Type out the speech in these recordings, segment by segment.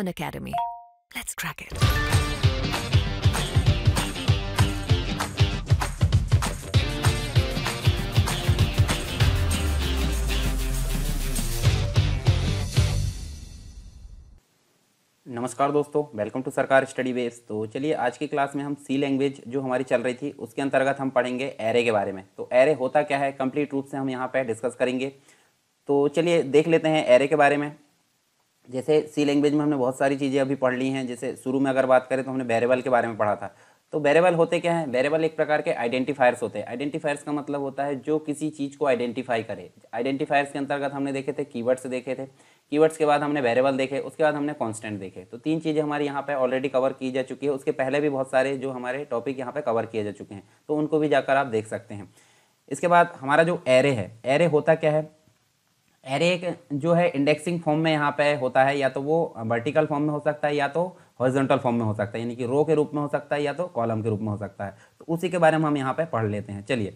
an academy. Let's crack it. नमस्कार दोस्तों welcome to Sarkar study waves तो चलिए आज की क्लास में हम सी लैंग्वेज जो हमारी चल रही थी उसके अंतर्गत हम पढ़ेंगे एरे के बारे में तो एरे होता क्या है कंप्लीट रूप से हम यहाँ पे डिस्कस करेंगे तो चलिए देख लेते हैं एरे के बारे में जैसे सी लैंग्वेज में हमने बहुत सारी चीज़ें अभी पढ़ ली हैं जैसे शुरू में अगर बात करें तो हमने वेरेबल के बारे में पढ़ा था तो वेरेबल होते क्या है वेरेबल एक प्रकार के आइडेंटिफायर्स होते हैं आइडेंटिफायर्स का मतलब होता है जो किसी चीज़ को आइडेंटिफाई करे आइडेंटिफायर्स के अंतर्गत हमने देखे थे कीवर्ड्स देखे थे कीवर्ड्स के बाद हमने वेरेबल देखे उसके बाद हमने कॉन्स्टेंट देखे तो तीन चीज़ें हमारी यहाँ पर ऑलरेडी कवर की जा चुकी है उसके पहले भी बहुत सारे जो हमारे टॉपिक यहाँ पर कवर किए जा चुके हैं तो उनको भी जाकर आप देख सकते हैं इसके बाद हमारा जो एरे है एरे होता क्या है एरे एक जो है इंडेक्सिंग फॉर्म में यहाँ पे होता है या तो वो वर्टिकल फॉर्म में हो सकता है या तो हॉरिजॉन्टल फॉर्म में हो सकता है यानी कि रो के रूप में हो सकता है या तो कॉलम के रूप में हो सकता है तो उसी के बारे में हम यहाँ पे पढ़ लेते हैं चलिए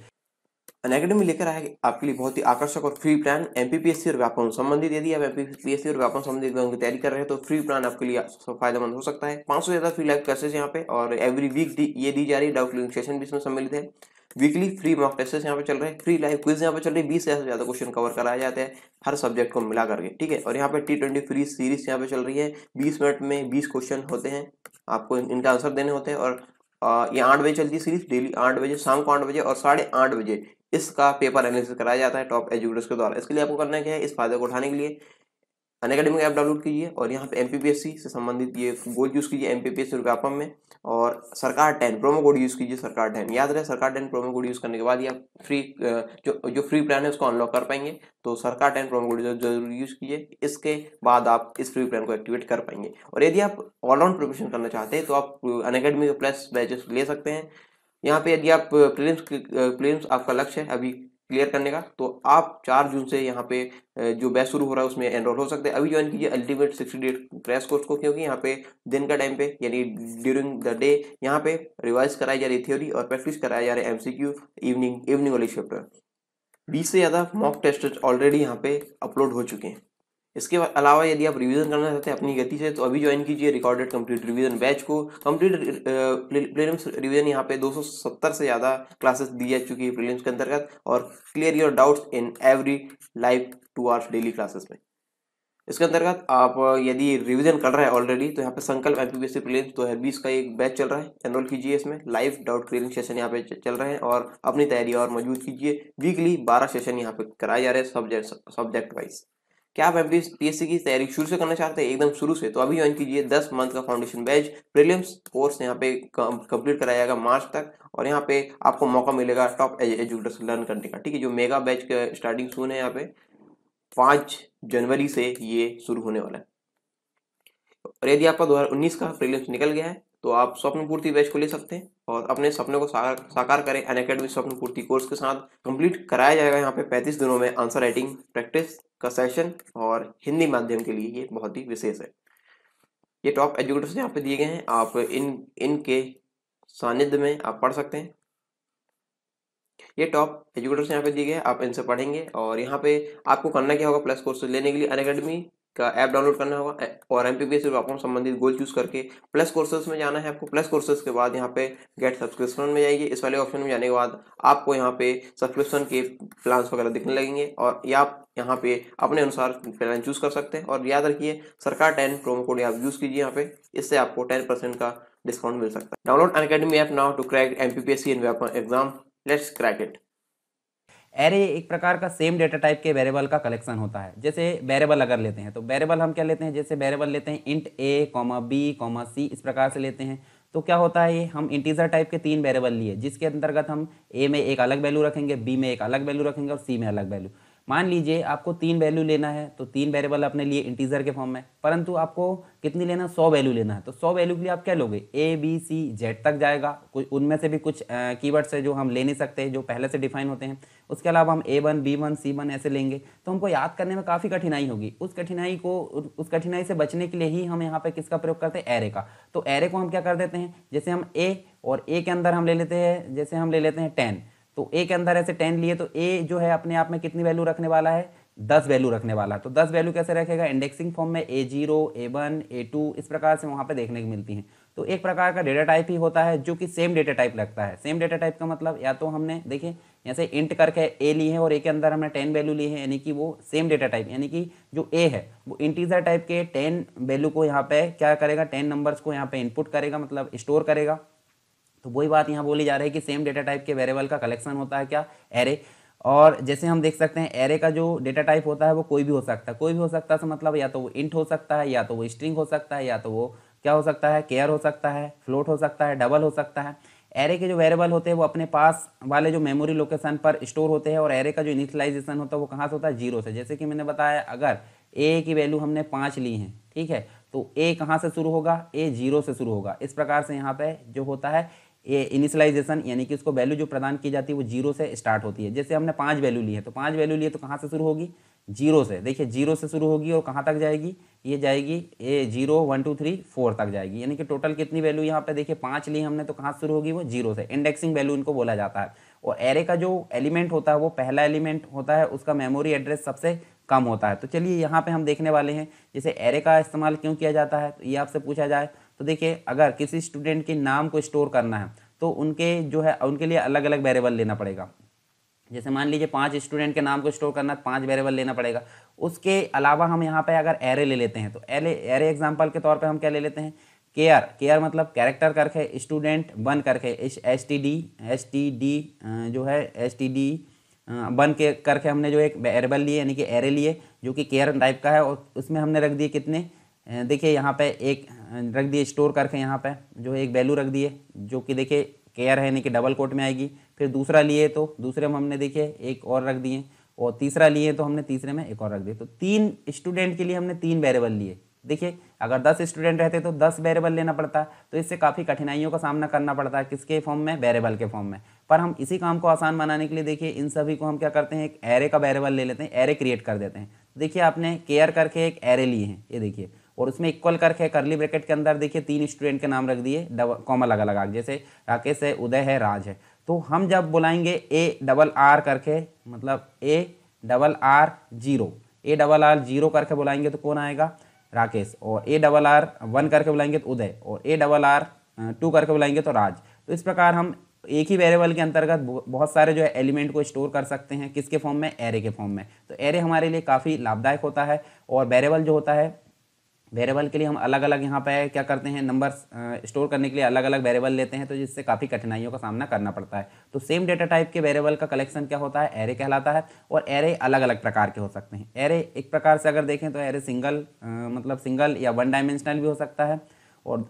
अन लेकर आया आपके लिए बहुत ही आकर्षक और फ्री प्लान एमपीपीएससी और व्यापन संबंधित यदि आप एमपीपीएससी और व्यापन संबंधित एग्जाम की तैयारी कर रहे हैं तो फ्री प्लान आपके लिए फायदेमंद हो सकता है पांच सौ ज्यादा फ्री लाइव क्लासेस यहाँ पे और एवरी वीक ये दी जा रही है डाउट सेशन भी इसमें सम्मिलित है वीकली फ्री मॉक टेस्ट यहाँ पे चल रहे हैं फ्री लाइव क्विज यहाँ पे चल रही है बीस से ज्यादा क्वेश्चन कवर कराए जाते हैं हर सब्जेक्ट को मिला करके ठीक है और यहाँ पे टी ट्वेंटी फ्री सीरीज यहाँ पे चल रही है बीस मिनट में बीस क्वेश्चन होते हैं आपको इनका आंसर देने होते हैं और ये आठ बजे चलती है सीरीज डेली आठ बजे शाम को आठ बजे और साढ़े आठ बजे इसका पेपर एनालिसिस कराया जाता है टॉप एजुकेटर्स के द्वारा इसके लिए आपको करना क्या है इस फायदे को उठाने के लिए अन अकेडमी ऐप डाउनलोड कीजिए और यहाँ पे एम से संबंधित ये गोल यूज़ कीजिए एम पी पी में और सरकार टेन प्रोमो कोड यूज़ कीजिए सरकार टेन याद रहे सरकार टेन प्रोमो कोड यूज़ करने के बाद ये फ्री जो जो फ्री प्लान है उसको अनलॉक कर पाएंगे तो सरकार टेन प्रोमो कोड जरूर यूज़ कीजिए इसके बाद आप इस फ्री प्लान को एक्टिवेट कर पाएंगे और यदि आप ऑलराउंड प्रिपरेशन करना चाहते हैं तो आप अन अकेडमी प्लस बैचेस ले सकते हैं यहाँ पे यदि आप प्रीलिम्स प्रीलिम्स आपका लक्ष्य है अभी क्लियर करने का तो आप चार जून से यहाँ पे जो बैच शुरू हो रहा है उसमें एनरोल हो सकते हैं अभी ज्वाइन कीजिए ultimate sixty day crash course को क्योंकि यहाँ पे दिन का टाइम पे यानी ड्यूरिंग द डे यहाँ पे रिवाइज कराई जा रही थ्योरी और प्रैक्टिस कराया जा रहा है एमसीक्यू इवनिंग इवनिंग वाली शिफ्ट बीस से ज़्यादा मॉक टेस्ट ऑलरेडी यहाँ पे अपलोड हो चुके हैं इसके अलावा यदि आप रिवीजन करना चाहते हैं अपनी गति से तो अभी ज्वाइन कीजिए रिकॉर्डेड कंप्लीट रिवीजन बैच को कंप्लीट प्रीलिम्स रिवीजन यहाँ पे 270 से ज़्यादा क्लासेस दी जा चुकी है प्रीलिम्स के अंतर्गत और clear your doubts in every live two hours daily classes में इसके अंतर्गत आप uh, यदि रिविजन कर रहे हैं ऑलरेडी तो यहाँ पे संकल्प एम पी प्रीलिम्स दो हज़ार बीस का एक बैच चल रहा है एनरोल कीजिए इसमें लाइव डाउट क्लियरिंग सेशन यहाँ पे चल रहे हैं और अपनी तैयारी और मजबूत कीजिए वीकली बारह सेशन यहाँ पे कराए जा रहे हैं सब्जेक्ट सब्जेक्ट वाइज क्या आप एस पीएससी की तैयारी शुरू से करना चाहते हैं एकदम शुरू से तो अभी ज्वाइन कीजिए दस मंथ का फाउंडेशन बैच प्रीलिम्स कोर्स यहाँ पे कंप्लीट कराया जाएगा मार्च तक और यहाँ पे आपको मौका मिलेगा टॉप एजुकेटर्स लर्न करने का ठीक है जो मेगा बैच का स्टार्टिंग सुन है यहाँ पे पाँच जनवरी से ये शुरू होने वाला है और यदि आपका दो का प्रीलिम्स निकल गया है तो आप स्वप्न पूर्ति बैच को ले सकते हैं और अपने सपने को साकार करें अन अकेडमी स्वप्न पूर्ति कोर्स के साथ कंप्लीट कराया जाएगा यहाँ पे 35 दिनों में आंसर राइटिंग प्रैक्टिस का सेशन और हिंदी माध्यम के लिए ये बहुत ही विशेष है ये टॉप एजुकेटर्स यहाँ पे दिए गए हैं आप इन इनके सानिध्य में आप पढ़ सकते हैं ये टॉप एजुकेटर्स यहाँ पे दिए गए आप इनसे पढ़ेंगे और यहाँ पे आपको करना क्या होगा प्लस कोर्स लेने के लिए अनकेडमी का ऐप डाउनलोड करना होगा और एम पी संबंधित गोल चूज करके प्लस कोर्सेज में जाना है आपको प्लस कोर्सेज के बाद यहाँ पे गेट सब्सक्रिप्शन में जाइए इस वाले ऑप्शन में जाने के बाद आपको यहाँ पे सब्सक्रिप्शन के प्लान्स वगैरह दिखने लगेंगे और या आप यहाँ पे अपने अनुसार प्लान चूज कर सकते हैं और याद रखिए सरकार टेन प्रोमो कोड आप यूज कीजिए यहाँ पे इससे आपको टेन परसेंट का डिस्काउंट मिल सकता है download academy app now to crack M P P S C exam let's crack it array एक प्रकार का सेम डेटा टाइप के वेरेबल का कलेक्शन होता है जैसे वेरेबल अगर लेते हैं तो वेरेबल हम क्या लेते हैं जैसे वेरेबल लेते हैं int A comma B comma C इस प्रकार से लेते हैं तो क्या होता है ये हम इंटीजर टाइप के तीन वेरेबल लिए जिसके अंतर्गत हम ए में एक अलग वैल्यू रखेंगे बी में एक अलग वैल्यू रखेंगे और सी में अलग वैल्यू मान लीजिए आपको तीन वैल्यू लेना है तो तीन वेरिएबल अपने लिए इंटीजर के फॉर्म में परंतु आपको कितनी लेना सौ वैल्यू लेना है तो सौ वैल्यू के लिए आप क्या लोगे ए बी सी जेड तक जाएगा कुछ उनमें से भी कुछ कीवर्ड्स है जो हम ले नहीं सकते जो पहले से डिफाइन होते हैं उसके अलावा हम A one B one C one ऐसे लेंगे तो हमको याद करने में काफ़ी कठिनाई होगी उस कठिनाई को उस कठिनाई से बचने के लिए ही हम यहाँ पर किसका प्रयोग करते हैं एरे का तो एरे को हम क्या कर देते हैं जैसे हम ए और ए के अंदर हम ले लेते हैं जैसे हम ले लेते हैं टेन तो ए के अंदर ऐसे टेन लिए तो ए जो है अपने आप में कितनी वैल्यू रखने वाला है दस वैल्यू रखने वाला है तो दस वैल्यू कैसे रखेगा इंडेक्सिंग फॉर्म में A zero A one A two इस प्रकार से वहाँ पे देखने को मिलती हैं तो एक प्रकार का डेटा टाइप ही होता है जो कि सेम डेटा टाइप लगता है सेम डेटा टाइप का मतलब या तो हमने देखिए यहाँ से इंट करके ए ली है और ए के अंदर हमने टेन वैल्यू ली है यानी कि वो सेम डेटा टाइप यानी कि जो ए है वो इंटीजर टाइप के टेन वैल्यू को यहाँ पे क्या करेगा टेन नंबर्स को यहाँ पे इनपुट करेगा मतलब स्टोर करेगा तो वही बात यहाँ बोली जा रही है कि सेम डेटा टाइप के वेरिएबल का कलेक्शन होता है क्या एरे और जैसे हम देख सकते हैं एरे का जो डेटा टाइप होता है वो कोई भी हो सकता है कोई भी हो सकता है मतलब या तो वो इंट हो सकता है या तो वो स्ट्रिंग हो सकता है या तो वो क्या हो सकता है केयर हो सकता है फ्लोट हो सकता है डबल हो सकता है एरे के जो वेरिएबल होते हैं वो अपने पास वाले जो मेमोरी लोकेशन पर स्टोर होते हैं और एरे का जो इनिशलाइजेशन होता है वो कहाँ से होता है जीरो से जैसे कि मैंने बताया अगर ए की वैल्यू हमने पाँच ली है ठीक है तो ए कहाँ से शुरू होगा ए जीरो से शुरू होगा इस प्रकार से यहाँ पे जो होता है ये इनिशलाइजेशन यानी कि उसको वैल्यू जो प्रदान की जाती है वो जीरो से स्टार्ट होती है जैसे हमने पाँच वैल्यू ली है तो पाँच वैल्यू लिए तो कहाँ से शुरू होगी जीरो से देखिए जीरो से शुरू होगी और कहाँ तक जाएगी ये जाएगी ये zero one two three four तक जाएगी यानी कि टोटल कितनी वैल्यू यहाँ पे देखिए पाँच ली हमने तो कहाँ से शुरू होगी वो जीरो से इंडेक्सिंग वैल्यू इनको बोला जाता है और एरे का जो एलिमेंट होता है वो पहला एलिमेंट होता है उसका मेमोरी एड्रेस सबसे कम होता है तो चलिए यहाँ पे हम देखने वाले हैं जैसे एरे का इस्तेमाल क्यों किया जाता है तो ये आपसे पूछा जाए तो देखिए अगर किसी स्टूडेंट के नाम को स्टोर करना है तो उनके जो है उनके लिए अलग अलग वेरेबल लेना पड़ेगा जैसे मान लीजिए पांच स्टूडेंट के नाम को स्टोर करना पांच वेरेबल लेना पड़ेगा उसके अलावा हम यहाँ पर अगर एरे ले लेते हैं तो एरे एरे एग्जाम्पल के तौर पर हम क्या ले लेते हैं केयर केयर मतलब कैरेक्टर करके स्टूडेंट वन करके S T D S T D जो है एस टी डी बन के करके हमने जो एक एरेबल लिए यानी कि एरे लिए जो कि केयर टाइप का है और उसमें हमने रख दिए कितने देखिए यहाँ पे एक रख दिए स्टोर करके यहाँ पे जो है एक वैल्यू रख दिए जो कि देखिए केयर है यानी कि डबल कोट में आएगी फिर दूसरा लिए तो दूसरे में हमने देखिए एक और रख दिए और तीसरा लिए तो हमने तीसरे में एक और रख दिए तो तीन स्टूडेंट के लिए हमने तीन वेरेबल लिए देखिए अगर दस स्टूडेंट रहते तो दस वेरेबल लेना पड़ता है तो इससे काफ़ी कठिनाइयों का सामना करना पड़ता है किसके फॉर्म में वेरेबल के फॉर्म में पर हम इसी काम को आसान बनाने के लिए देखिए इन सभी को हम क्या करते हैं एक एरे का वेरेबल ले लेते हैं एरे क्रिएट कर देते हैं देखिए आपने केयर करके एक एरे लिए हैं ये देखिए और उसमें इक्वल करके करली ब्रैकेट के अंदर देखिए तीन स्टूडेंट के नाम रख दिए कॉमा लगा लगा जैसे राकेश है उदय है राज है तो हम जब बुलाएंगे ए डबल आर करके मतलब A double R zero A double R zero करके बुलाएंगे तो कौन आएगा राकेश और ए डबल आर वन करके बुलाएंगे तो उदय और ए डबल आर टू करके बुलाएंगे तो राज तो इस प्रकार हम एक ही वेरिएबल के अंतर्गत बहुत सारे जो है एलिमेंट को स्टोर कर सकते हैं किसके फॉर्म में एरे के फॉर्म में तो एरे हमारे लिए काफ़ी लाभदायक होता है और वेरिएबल जो होता है वेरिएबल के लिए हम अलग अलग यहाँ पर क्या करते हैं नंबर स्टोर करने के लिए अलग अलग वेरिएबल लेते हैं तो जिससे काफ़ी कठिनाइयों का सामना करना पड़ता है तो सेम डेटा टाइप के वेरिएबल का कलेक्शन क्या होता है एरे कहलाता है और एरे अलग अलग प्रकार के हो सकते हैं एरे एक प्रकार से अगर देखें तो एरे सिंगल मतलब सिंगल या वन डायमेंशनल भी हो सकता है और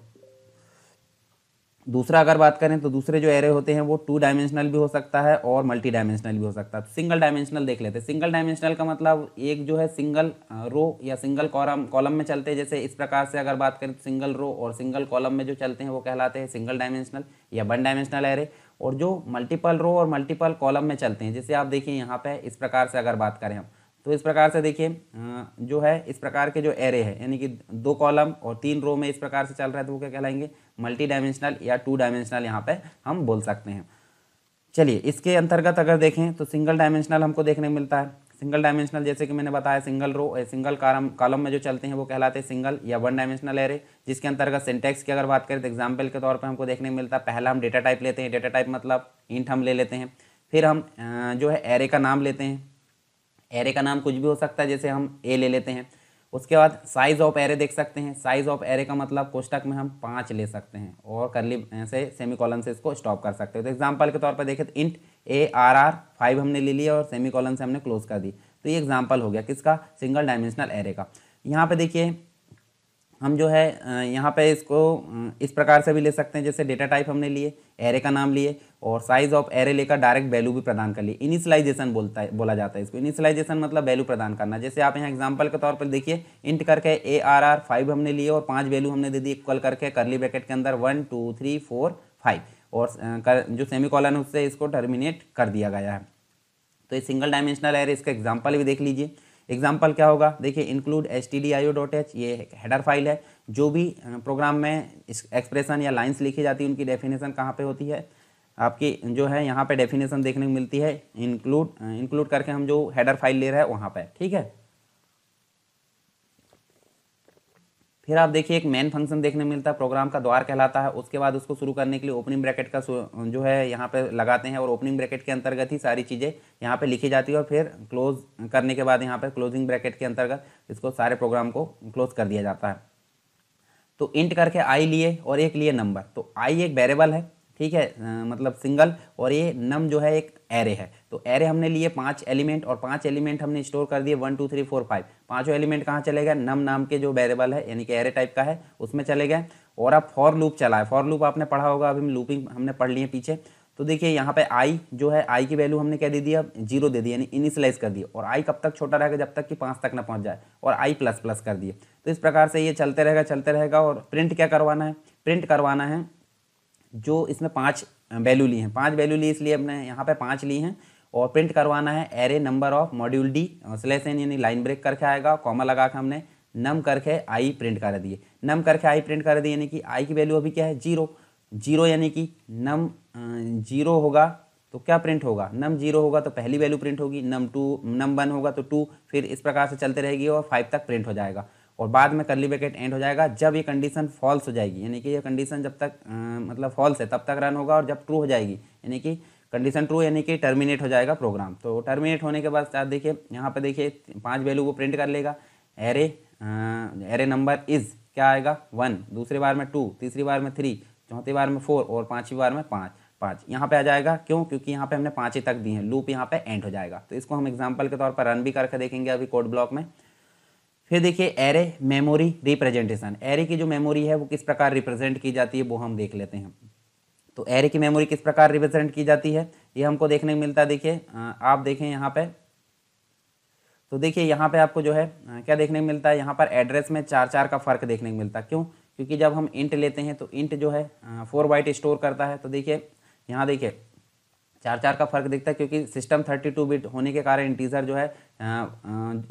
दूसरा अगर बात करें तो दूसरे जो एरे होते हैं वो टू डायमेंशनल भी हो सकता है और मल्टी डायमेंशनल भी हो सकता है सिंगल तो डायमेंशनल देख लेते हैं सिंगल डायमेंशनल का मतलब एक जो है सिंगल रो uh, या सिंगल कॉलम कॉलम में चलते हैं जैसे इस प्रकार से अगर बात करें तो सिंगल रो और सिंगल कॉलम में जो चलते हैं वो कहलाते हैं सिंगल डायमेंशनल या वन डायमेंशनल एरे और जो मल्टीपल रो और मल्टीपल कॉलम में चलते हैं जैसे आप देखिए यहाँ पर इस प्रकार से अगर बात करें हम तो इस प्रकार से देखिए जो है इस प्रकार के जो एरे है यानी कि दो कॉलम और तीन रो में इस प्रकार से चल रहा है तो वो क्या कहलाएंगे मल्टी डायमेंशनल या टू डायमेंशनल यहाँ पे हम बोल सकते हैं चलिए इसके अंतर्गत अगर देखें तो सिंगल डायमेंशनल हमको देखने को मिलता है सिंगल डायमेंशनल जैसे कि मैंने बताया single row single column column में जो चलते हैं वो कहलाते हैं सिंगल या वन डायमेंशनल एरे जिसके अंतर्गत सिंटेक्स की अगर बात करें तो एग्जाम्पल के तौर पर हमको देखने को मिलता है पहला हम डेटा टाइप लेते हैं डेटा टाइप मतलब इंट हम ले लेते हैं फिर हम जो है एरे का नाम लेते हैं एरे का नाम कुछ भी हो सकता है जैसे हम ए ले लेते हैं उसके बाद साइज ऑफ एरे देख सकते हैं साइज ऑफ एरे का मतलब कोष्टक में हम पाँच ले सकते हैं और करली ऐसे सेमी कॉलन से इसको स्टॉप कर सकते हैं तो एग्जाम्पल के तौर पर देखें तो int A R R five हमने ले लिया और सेमी कॉलन से हमने क्लोज कर दी तो ये एग्जाम्पल हो गया किसका सिंगल डायमेंशनल एरे का यहाँ पर देखिए हम जो है यहाँ पे इसको इस प्रकार से भी ले सकते हैं जैसे डेटा टाइप हमने लिए एरे का नाम लिए और साइज ऑफ एरे लेकर डायरेक्ट वैल्यू भी प्रदान कर लिए इनिशलाइजेशन बोलता है बोला जाता है इसको इनिशलाइजेशन मतलब वैल्यू प्रदान करना जैसे आप यहाँ एग्जाम्पल के तौर पर देखिए इंट करके ए आर आर फाइव हमने लिए और पाँच वैल्यू हमने दे दी इक्वल करके करली ब्रैकेट के अंदर one two three four five और कर, जो सेमी कॉलन उससे इसको टर्मिनेट कर दिया गया है तो ये सिंगल डायमेंशनल एरे इसका एग्जाम्पल भी देख लीजिए एग्जाम्पल क्या होगा देखिए include S T D I O dot H ये एक हेडर फाइल है जो भी प्रोग्राम में एक्सप्रेशन या लाइन्स लिखी जाती है उनकी डेफिनेशन कहाँ पे होती है आपकी जो है यहाँ पे डेफिनेशन देखने को मिलती है इंक्लूड इंक्लूड करके हम जो हेडर फाइल ले रहे हैं वहाँ पर ठीक है फिर आप देखिए एक मेन फंक्शन देखने मिलता है प्रोग्राम का द्वार कहलाता है उसके बाद उसको शुरू करने के लिए ओपनिंग ब्रैकेट का जो है यहाँ पे लगाते हैं और ओपनिंग ब्रैकेट के अंतर्गत ही सारी चीज़ें यहाँ पे लिखी जाती है और फिर क्लोज करने के बाद यहाँ पे क्लोजिंग ब्रैकेट के अंतर्गत इसको सारे प्रोग्राम को क्लोज कर दिया जाता है तो इंट करके आई लिए और एक लिए नंबर तो आई एक वेरेबल है ठीक है मतलब सिंगल और ये नम जो है एक एरे है तो एरे हमने लिए पांच एलिमेंट और पांच एलिमेंट हमने स्टोर कर दिए one two three four five पांचों एलिमेंट कहाँ चले गए नम नाम के जो वेरेबल है यानी कि एरे टाइप का है उसमें चले गए और अब फॉर लूप चला है फॉर लूप आपने पढ़ा होगा अभी लूपिंग हमने पढ़ लिए पीछे तो देखिए यहाँ पे आई जो है आई की वैल्यू हमने क्या दे दिया जीरो दे दी यानी इनिशलाइज कर दिया और आई कब तक छोटा रहेगा जब तक कि पाँच तक ना पहुँच जाए और आई प्लस प्लस कर दिए तो इस प्रकार से ये चलते रहेगा चलते रहेगा और प्रिंट क्या करवाना है प्रिंट करवाना है जो इसमें पाँच वैल्यू ली हैं पाँच वैल्यू ली इसलिए हमने यहाँ पर पाँच ली हैं और प्रिंट करवाना है array number of module D slash N यानी लाइन ब्रेक करके आएगा कॉमा लगा के हमने नम करके आई प्रिंट कर दिए नम करके आई प्रिंट कर दिए यानी कि आई की वैल्यू अभी क्या है जीरो जीरो यानी कि नम जीरो होगा तो क्या प्रिंट होगा नम जीरो होगा तो पहली वैल्यू प्रिंट होगी नम टू नम वन होगा तो टू फिर इस प्रकार से चलते रहेगी और फाइव तक प्रिंट हो जाएगा और बाद में कर्ली ब्रैकेट एंड हो जाएगा जब ये कंडीशन फॉल्स हो जाएगी यानी कि ये कंडीशन जब तक आ, मतलब फॉल्स है तब तक रन होगा और जब ट्रू हो जाएगी यानी कि कंडीशन ट्रू यानी कि टर्मिनेट हो जाएगा प्रोग्राम तो टर्मिनेट होने के बाद आप देखिए यहाँ पर देखिए पाँच वैल्यू वो प्रिंट कर लेगा एरे एरे नंबर इज़ क्या आएगा वन दूसरी बार में टू तीसरी बार में थ्री चौथी बार में फोर और पाँचवीं बार में पाँच पाँच यहाँ पे आ जाएगा क्यों क्योंकि यहाँ पे हमने पाँच ही तक दिए हैं लूप यहाँ पे एंड हो जाएगा तो इसको हम एग्जाम्पल के तौर पर रन भी करके देखेंगे अभी कोड ब्लॉक में फिर देखिए एरे मेमोरी रिप्रेजेंटेशन एरे की जो मेमोरी है वो किस प्रकार रिप्रेजेंट की जाती है वो हम देख लेते हैं तो एरे की मेमोरी किस प्रकार रिप्रेजेंट की जाती है ये हमको देखने को मिलता है देखिए आप देखें यहाँ पे तो देखिए यहाँ पे आपको जो है क्या देखने को मिलता है यहाँ पर एड्रेस में चार चार का फर्क देखने को मिलता है क्यों क्योंकि जब हम इंट लेते हैं तो इंट जो है फोर बाइट स्टोर करता है तो देखिए यहाँ देखिए चार चार का फर्क दिखता है क्योंकि सिस्टम थर्टी टू बिट होने के कारण इंटीजर जो है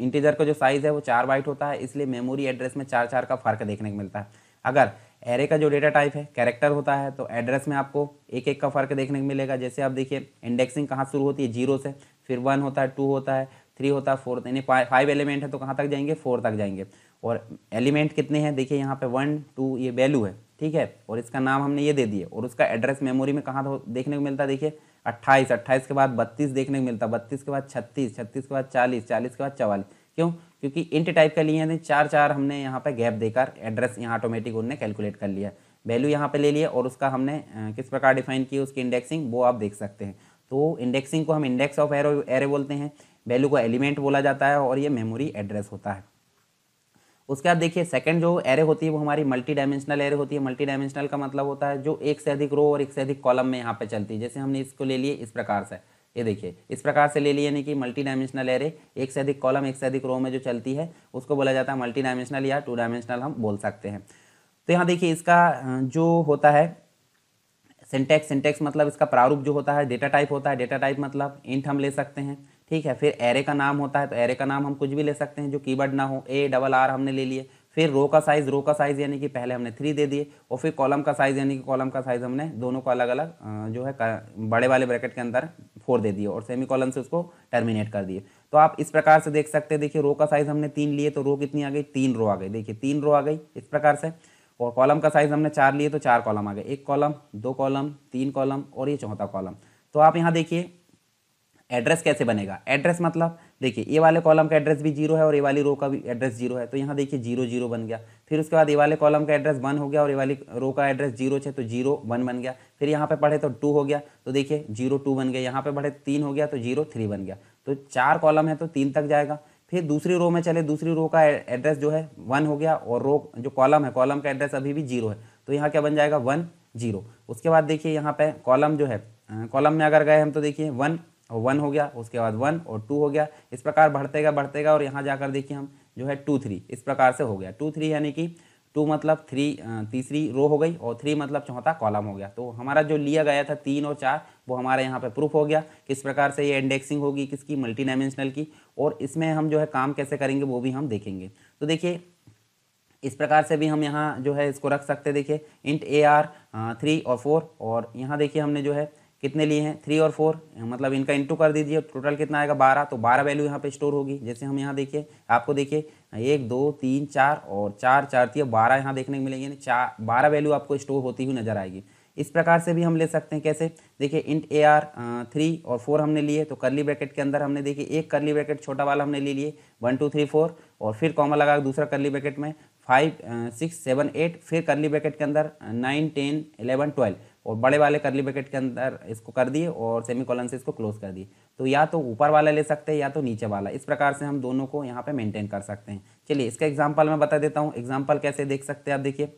इंटीजर का जो साइज़ है वो चार बाइट होता है इसलिए मेमोरी एड्रेस में चार चार का फर्क देखने को मिलता है अगर एरे का जो डेटा टाइप है कैरेक्टर होता है तो एड्रेस में आपको एक एक का फर्क देखने को मिलेगा जैसे आप देखिए इंडेक्सिंग कहाँ शुरू होती है जीरो से फिर वन होता है टू होता है थ्री होता है फोर यानी फाइव एलिमेंट है तो कहाँ तक जाएंगे फोर तक जाएंगे और एलिमेंट कितने हैं देखिए यहाँ पे वन टू ये वैल्यू है ठीक है और इसका नाम हमने ये दे दिए और उसका एड्रेस मेमोरी में कहाँ तो देखने को मिलता देखिए अट्ठाईस अट्ठाईस के बाद बत्तीस देखने को मिलता बत्तीस के बाद छत्तीस छत्तीस के बाद चालीस चालीस के बाद चवालीस क्यों क्योंकि इंट टाइप का लिए तो चार चार हमने यहाँ पर गैप देकर एड्रेस यहाँ ऑटोमेटिक उनने कैलकुलेट कर लिया वैल्यू यहाँ पे ले लिया और उसका हमने किस प्रकार डिफाइन किया उसकी इंडेक्सिंग वो आप देख सकते हैं तो इंडेक्सिंग को हम इंडेक्स ऑफ एरो एरे बोलते हैं वैल्यू को एलिमेंट बोला जाता है और ये मेमोरी एड्रेस होता है उसके बाद देखिए सेकंड जो एरे होती है वो हमारी मल्टी डायमेंशनल एरे होती है मल्टी डायमेंशनल का मतलब होता है जो एक से अधिक रो और एक से अधिक कॉलम में यहाँ पे चलती है जैसे हमने इसको ले लिए इस प्रकार से ये देखिए इस प्रकार से ले लिए यानी कि मल्टी डायमेंशनल एरे एक से अधिक कॉलम एक से अधिक रो में जो चलती है उसको बोला जाता है मल्टी डायमेंशनल या टू डायमेंशनल हम बोल सकते हैं तो यहाँ देखिए इसका जो होता है सिंटेक्स सिंटेक्स मतलब इसका प्रारूप जो होता है डेटा टाइप होता है डेटा टाइप मतलब इंट हम ले सकते हैं ठीक है फिर एरे का नाम होता है तो एरे का नाम हम कुछ भी ले सकते हैं जो कीवर्ड ना हो ए डबल आर हमने ले लिए फिर रो का साइज़ रो का साइज़ यानी कि पहले हमने थ्री दे दिए और फिर कॉलम का साइज़ यानी कि कॉलम का साइज़ हमने दोनों को अलग अलग जो है बड़े वाले ब्रैकेट के अंदर फोर दे दिए और सेमी कॉलम से उसको टर्मिनेट कर दिए तो आप इस प्रकार से देख सकते हैं देखिए रो का साइज़ हमने तीन लिए तो रो कितनी आ गई तीन रो आ गई देखिए तीन रो आ गई इस प्रकार से और कॉलम का साइज़ हमने चार लिए तो चार कॉलम आ गए एक कॉलम दो कॉलम तीन कॉलम और ये चौथा कॉलम तो आप यहाँ देखिए एड्रेस कैसे बनेगा एड्रेस मतलब देखिए ये वाले कॉलम का एड्रेस भी जीरो है और ये वाली रो का भी एड्रेस जीरो है तो यहाँ देखिए जीरो जीरो बन गया फिर उसके बाद ये वाले कॉलम का एड्रेस वन हो गया और ये वाली रो का एड्रेस जीरो छः तो जीरो वन बन गया फिर यहाँ पे पढ़े तो टू हो गया तो देखिए जीरो टू बन गया यहाँ पे पढ़े तीन हो गया तो जीरो थ्री बन गया तो चार कॉलम है तो तीन तक जाएगा फिर दूसरी रो में चले दूसरी रो का एड्रेस जो है वन हो गया और रो जो कॉलम है कॉलम का एड्रेस अभी भी जीरो है तो यहाँ क्या बन जाएगा वन जीरो उसके बाद देखिए यहाँ पे कॉलम जो है कॉलम में अगर गए हम तो देखिए वन और वन हो गया उसके बाद वन और टू हो गया इस प्रकार बढ़ते गया बढ़ते गया और यहाँ जाकर देखिए हम जो है टू थ्री इस प्रकार से हो गया टू थ्री यानी कि टू मतलब थ्री तीसरी रो हो गई और थ्री मतलब चौथा कॉलम हो गया तो हमारा जो लिया गया था तीन और चार वो हमारे यहाँ पे प्रूफ हो गया किस प्रकार से ये इंडेक्सिंग होगी किसकी मल्टी डायमेंशनल की और इसमें हम जो है काम कैसे करेंगे वो भी हम देखेंगे तो देखिए इस प्रकार से भी हम यहाँ जो है इसको रख सकते देखिए इंट ए आर थ्री और फोर और यहाँ देखिए हमने जो है कितने लिए हैं थ्री और फोर मतलब इनका इंटू कर दीजिए टोटल कितना आएगा बारह तो बारह वैल्यू यहाँ पे स्टोर होगी जैसे हम यहाँ देखिए आपको देखिए एक दो तीन चार और चार चार तीन बारह यहाँ देखने को मिलेंगे यानी चार बारह वैल्यू आपको स्टोर होती हुई नजर आएगी इस प्रकार से भी हम ले सकते हैं कैसे देखिए इंट ए आर थ्री और फोर हमने लिए तो करली ब्रैकेट के अंदर हमने देखिए एक करली ब्रैकेट छोटा वाला हमने ले लिए वन टू थ्री फोर और फिर कॉमा लगा दूसरा करली ब्रैकेट में फाइव सिक्स सेवन एट फिर करली ब्रैकेट के अंदर नाइन टेन एलेवन ट्वेल्व और बड़े वाले करली ब्रैकेट के अंदर इसको कर दिए और सेमी कॉलन से इसको क्लोज कर दिए तो या तो ऊपर वाला ले सकते हैं या तो नीचे वाला इस प्रकार से हम दोनों को यहाँ पे मेंटेन कर सकते हैं चलिए इसका एग्जाम्पल मैं बता देता हूँ एग्जाम्पल कैसे देख सकते हैं आप देखिए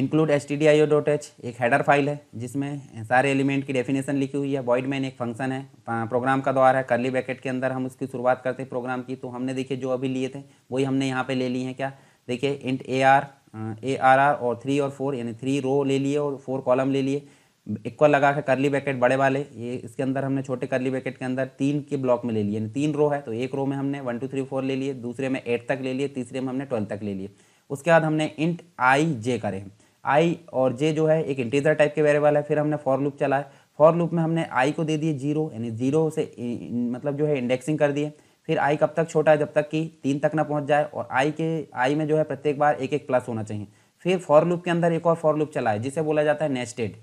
include S T D I O dot H एक हेडर फाइल है जिसमें सारे एलिमेंट की डेफिनेशन लिखी हुई है वॉइड मैन एक फंक्शन है प्रोग्राम का द्वार है करली ब्रैकेट के अंदर हम उसकी शुरुआत करते हैं प्रोग्राम की तो हमने देखिए जो अभी लिए थे वही हमने यहाँ पे ले लिए हैं क्या देखिए int A R A R R और थ्री और फोर यानी थ्री रो ले लिए और फोर कॉलम ले लिए इक्वल लगा के करली ब्रैकेट बड़े वाले ये इसके अंदर हमने छोटे करली ब्रैकेट के अंदर तीन के ब्लॉक में ले लिए यानी तीन रो है तो एक रो में हमने वन टू थ्री फोर ले लिए दूसरे में एट तक ले लिए तीसरे में हमने ट्वेल्व तक ले लिए उसके बाद हमने इंट आई जे करे आई और जे जो है एक इंटीजर टाइप के वेरेबल है फिर हमने फॉर लूप चलाए फॉर लूप में हमने आई को दे दिए जीरो यानी जीरो से मतलब जो है इंडेक्सिंग कर दिए फिर आई कब तक छोटा है जब तक कि तीन तक ना पहुंच जाए और आई के आई में जो है प्रत्येक बार एक एक प्लस होना चाहिए फिर फॉर लूप के अंदर एक और फॉर लूप चला है जिसे बोला जाता है नेस्टेड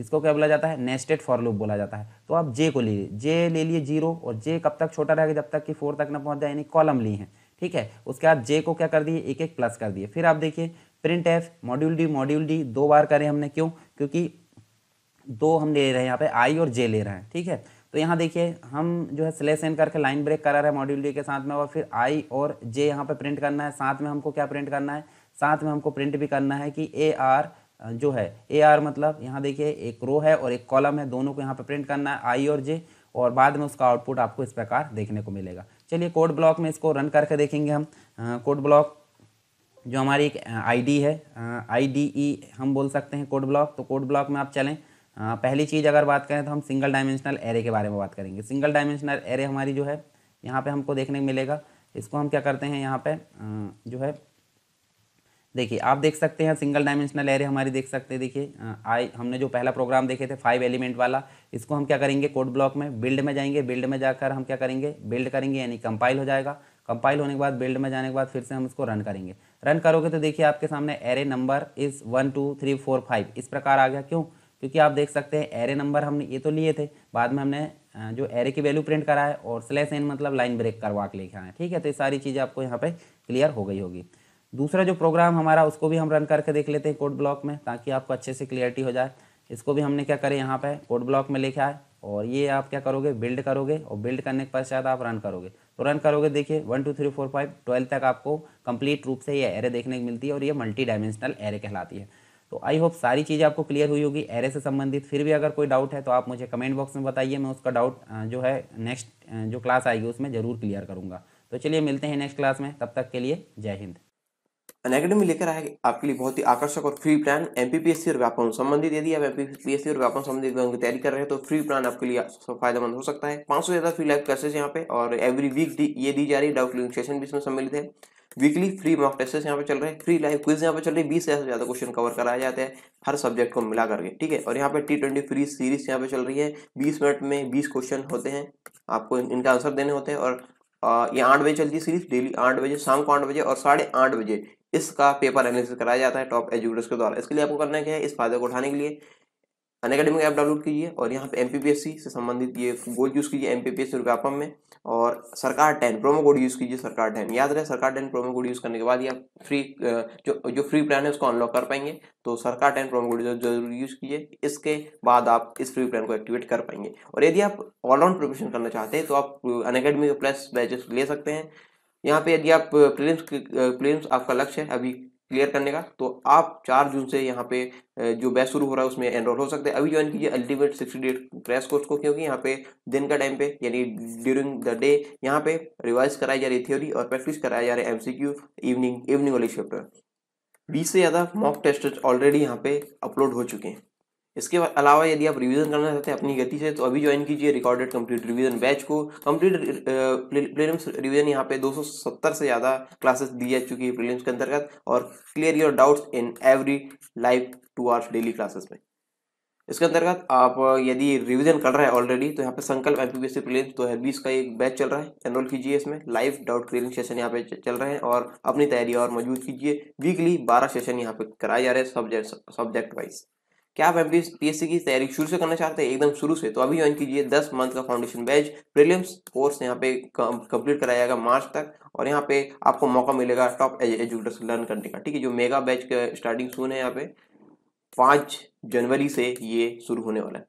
इसको क्या बोला जाता है नेस्टेड फॉर लूप बोला जाता है तो आप जे को ले लीजिए जे ले लिए जीरो और जे कब तक छोटा रहेगा जब तक कि फोर तक ना पहुंच जाए यानी कॉलम ली है ठीक है उसके बाद जे को क्या कर दिए एक एक प्लस कर दिए फिर आप देखिए print F module D module D दो बार करें हमने क्यों क्योंकि दो हम ले रहे हैं यहाँ पे आई और जे ले रहे हैं ठीक है तो यहाँ देखिए हम जो है स्लेस एन करके लाइन ब्रेक करा रहे हैं मॉड्यूल डी के साथ में और फिर आई और जे यहाँ पे प्रिंट करना है साथ में हमको क्या प्रिंट करना है साथ में हमको प्रिंट भी करना है कि ए आर जो है ए आर मतलब यहाँ देखिए एक रो है और एक कॉलम है दोनों को यहाँ पे प्रिंट करना है आई और जे और बाद में उसका आउटपुट आपको इस प्रकार देखने को मिलेगा चलिए कोड ब्लॉक में इसको रन करके देखेंगे हम कोड ब्लॉक जो हमारी एक आईडी है आईडीई e हम बोल सकते हैं कोड ब्लॉक तो कोड ब्लॉक में आप चलें हाँ, पहली चीज़ अगर बात करें तो हम सिंगल डायमेंशनल एरे के बारे में बात करेंगे सिंगल डायमेंशनल एरे हमारी जो है यहाँ पे हमको देखने को मिलेगा इसको हम क्या करते हैं यहाँ पे जो है देखिए आप देख सकते हैं सिंगल डायमेंशनल एरे हमारी देख सकते हैं देखिए आई हमने जो पहला प्रोग्राम देखे थे फाइव एलिमेंट वाला इसको हम क्या करेंगे कोड ब्लॉक में बिल्ड में जाएंगे बिल्ड में जाकर हम क्या करेंगे बिल्ड करेंगे यानी कंपाइल हो जाएगा कंपाइल होने के बाद बिल्ड में जाने के बाद फिर से हम इसको रन करेंगे रन करोगे तो देखिए आपके सामने array number is one two three four five इस प्रकार आ गया क्यों क्योंकि आप देख सकते हैं एरे नंबर हमने ये तो लिए थे बाद में हमने जो एरे की वैल्यू प्रिंट करा है और स्लैश एन मतलब लाइन ब्रेक करवा के लेके आए ठीक है तो ये सारी चीज़ें आपको यहाँ पे क्लियर हो गई होगी दूसरा जो प्रोग्राम हमारा उसको भी हम रन करके देख लेते हैं कोड ब्लॉक में ताकि आपको अच्छे से क्लियरिटी हो जाए इसको भी हमने क्या करें यहाँ पर कोड ब्लॉक में लिखा है और ये आप क्या करोगे बिल्ड करोगे और बिल्ड करने के पश्चात आप रन करोगे तो रन करोगे देखिए one two three four five twelve तक आपको कंप्लीट रूप से ये एरे देखने को मिलती है और ये मल्टी डायमेंशनल एरे कहलाती है तो आई होप सारी चीज़ें आपको क्लियर हुई होगी एरे से संबंधित फिर भी अगर कोई डाउट है तो आप मुझे कमेंट बॉक्स में बताइए मैं उसका डाउट जो है नेक्स्ट जो क्लास आएगी उसमें ज़रूर क्लियर करूँगा तो चलिए मिलते हैं नेक्स्ट क्लास में तब तक के लिए जय हिंद अन लेकर आएगी आपके लिए बहुत ही आकर्षक और फ्री प्लान एमपीपीएससी और व्यापार संबंधित यदि आप एमपीपीएससी और व्यापार संबंधित विभाग की तैयारी कर रहे हैं तो फ्री प्लान आपके लिए फायदेमंद हो सकता है पांच सौ ज्यादा फ्री लाइव क्लासेस यहाँ पे और एवरी वीक ये दी जा रही है डाउट लिंक सेशन भी इसमें सम्मिलित है वीकली फ्री मॉक टेस्ट यहाँ पे चल रहे हैं फ्री लाइव क्विज यहाँ पे चल रही है बीस से ज़्यादा क्वेश्चन कवर कराया जाते हैं हर सब्जेक्ट को मिला करके ठीक है और यहाँ पे टी ट्वेंटी फ्री सीरीज यहाँ पे चल रही है बीस मिनट में बीस क्वेश्चन होते हैं आपको इनका आंसर देने होते हैं और ये आठ बजे चलती है सीरीज डेली आठ बजे शाम को आठ बजे और साढ़े आठ बजे इसका पेपर एनालिसिस कराया जाता है टॉप एजुकेटर्स के द्वारा इसके लिए आपको करना क्या है इस फायदे को उठाने के लिए अन अकेडमिक ऐप डाउनलोड कीजिए और यहाँ पे एम से संबंधित ये कोड यूज़ कीजिए एम पी पी में और सरकार टेन प्रोमो कोड यूज़ कीजिए सरकार टेन याद रहे सरकार टेन प्रोमो कोड यूज़ करने के बाद ये आप फ्री जो जो फ्री प्लान है उसको अनलॉक कर पाएंगे तो सरकार टेन प्रोमो कोड जरूर यूज़ कीजिए इसके बाद आप इस फ्री प्लान को एक्टिवेट कर पाएंगे और यदि आप ऑलराउंड प्रिपरेशन करना चाहते हैं तो आप अन अकेडमी प्लस बैचेस ले सकते हैं यहाँ पे यदि आप प्रीलिम्स प्रीलिम्स आपका लक्ष्य है अभी क्लियर करने का तो आप चार जून से यहाँ पे जो बैच शुरू हो रहा है उसमें एनरोल हो सकते हैं अभी ज्वाइन कीजिए ultimate sixty day crash course को क्योंकि यहाँ पे दिन का टाइम पे यानी ड्यूरिंग द डे यहाँ पे रिवाइज कराई जा रही थ्योरी और प्रैक्टिस कराया जा रहा है एमसीक्यू इवनिंग इवनिंग वाली शिफ्ट बीस से ज़्यादा मॉक टेस्ट ऑलरेडी यहाँ पे अपलोड हो चुके हैं इसके अलावा यदि आप रिवीजन करना चाहते हैं अपनी गति से तो अभी ज्वाइन कीजिए रिकॉर्डेड कंप्लीट रिवीजन बैच को कंप्लीट प्रीलिम्स रिवीजन यहाँ पे 270 से ज़्यादा क्लासेस दी जा चुकी है प्रीलिम्स के अंतर्गत और clear your doubts in every live two hours daily classes में इसके अंतर्गत आप यदि रिविजन कर रहे हैं ऑलरेडी तो यहाँ पे संकल्प एम पी बी प्लेन दो हज़ार बीस का एक बैच चल रहा है एनरोल कीजिए इसमें लाइव डाउट क्लियरिंग सेशन यहाँ पे चल रहे हैं और अपनी तैयारी और मजबूत कीजिए वीकली बारह सेशन यहाँ पे कराए जा रहे हैं सब्जेक्ट सब्जेक्ट वाइज क्या आप एम डी की तैयारी शुरू से करना चाहते हैं एकदम शुरू से तो अभी ज्वाइन कीजिए दस मंथ का फाउंडेशन बैच प्रीलिम्स कोर्स यहाँ पे कंप्लीट कराया जाएगा मार्च तक और यहाँ पे आपको मौका मिलेगा टॉप एजुकेटर से लर्न करने का ठीक है जो मेगा बैच का स्टार्टिंग सुन है यहाँ पे पाँच जनवरी से ये शुरू होने वाला है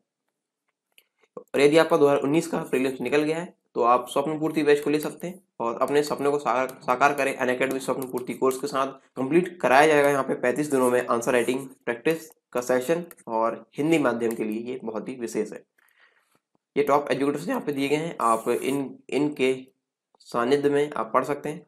और यदि आपका दो का प्रीलिम्स निकल गया है तो आप स्वप्न पूर्ति बैच को ले सकते हैं और अपने सपने को साकार साकार करें अन अकेडमी स्वप्न पूर्ति कोर्स के साथ कंप्लीट कराया जाएगा यहाँ पे 35 दिनों में आंसर राइटिंग प्रैक्टिस का सेशन और हिंदी माध्यम के लिए ये बहुत ही विशेष है ये टॉप एजुकेटर्स यहाँ पे दिए गए हैं आप इन इनके सानिध्य में आप पढ़ सकते हैं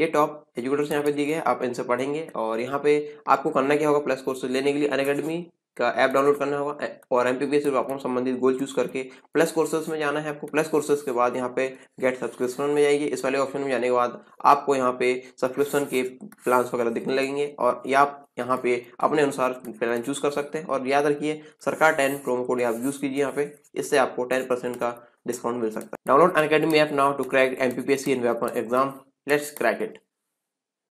ये टॉप एजुकेटर्स यहाँ पे दिए गए हैं आप इनसे पढ़ेंगे और यहाँ पे आपको करना क्या होगा प्लस कोर्स लेने के लिए अनकेडमी का ऐप डाउनलोड करना होगा और एम पी संबंधित गोल चूज करके प्लस कोर्सेज में जाना है आपको प्लस कोर्सेज के बाद यहाँ पे गेट सब्सक्रिप्शन में जाइए इस वाले ऑप्शन में जाने के बाद आपको यहाँ पे सब्सक्रिप्शन के प्लान वगैरह दिखने लगेंगे और या आप यहाँ पे अपने अनुसार प्लान चूज कर सकते हैं और याद रखिए सरकार टेन प्रोमो कोड आप यूज कीजिए यहाँ पे इससे आपको टेन परसेंट का डिस्काउंट मिल सकता है download Unacademy app now to crack M P P S C in exam let's crack it